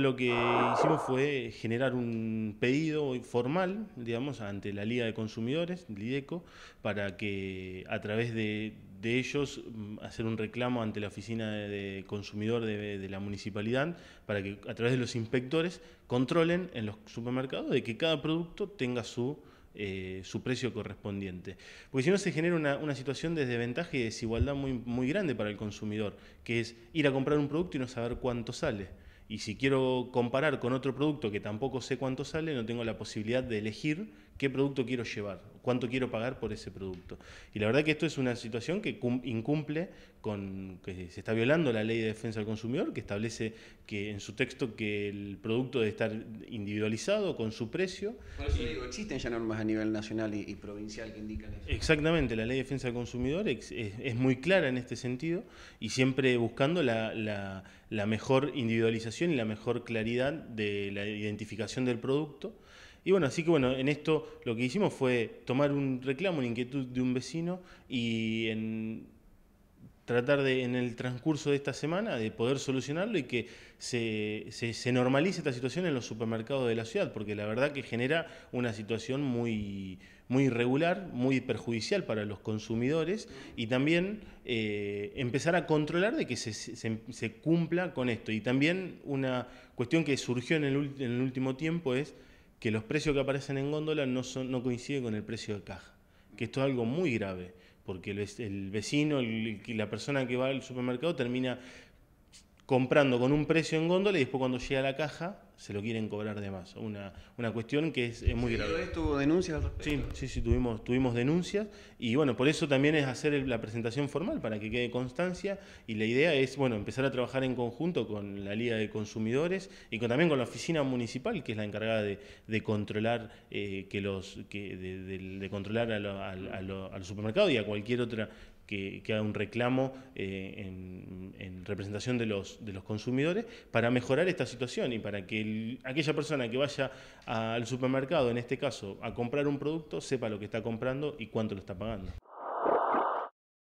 Lo que hicimos fue generar un pedido formal, digamos, ante la Liga de Consumidores, LIDECO, para que a través de, ellos mm, hacer un reclamo ante la Oficina de, Consumidor de, la Municipalidad, para que a través de los inspectores controlen en los supermercados de que cada producto tenga su, eh, su precio correspondiente. Porque si no se genera una, una situación de desventaja y desigualdad muy, muy grande para el consumidor, que es ir a comprar un producto y no saber cuánto sale. Y si quiero comparar con otro producto que tampoco sé cuánto sale, no tengo la posibilidad de elegir qué producto quiero llevar, cuánto quiero pagar por ese producto. Y la verdad que esto es una situación que incumple con que se está violando la ley de defensa del consumidor, que establece que en su texto que el producto debe estar individualizado con su precio. digo, existen ya normas a nivel nacional y, provincial que indican eso. Exactamente, la ley de defensa del consumidor es, muy clara en este sentido y siempre buscando la, la mejor individualización y la mejor claridad de la identificación del producto. Y bueno, así que bueno, en esto lo que hicimos fue tomar un reclamo, una inquietud de un vecino y tratar de, en el transcurso de esta semana, de poder solucionarlo y que se, normalice esta situación en los supermercados de la ciudad, porque la verdad que genera una situación muy, muy irregular, muy perjudicial para los consumidores y también eh, empezar a controlar de que se, cumpla con esto. Y también una cuestión que surgió en el, en el último tiempo es que los precios que aparecen en góndola no, no coinciden con el precio de caja, que esto es algo muy grave, porque el, vecino, la persona que va al supermercado termina comprando con un precio en góndola y después cuando llega a la caja se lo quieren cobrar de más. Una, una cuestión que es, muy grave. ¿Tuvo denuncias Sí, sí, sí, tuvimos, tuvimos denuncias y bueno, por eso también es hacer la presentación formal para que quede constancia y la idea es, bueno, empezar a trabajar en conjunto con la Liga de Consumidores y también con la oficina municipal que es la encargada de, controlar eh, que los que de, controlar a, lo, y a cualquier otra que, haga un reclamo eh, en representación de los, de los consumidores para mejorar esta situación y para que aquella persona que vaya al supermercado, en este caso, a comprar un producto, sepa lo que está comprando y cuánto lo está pagando.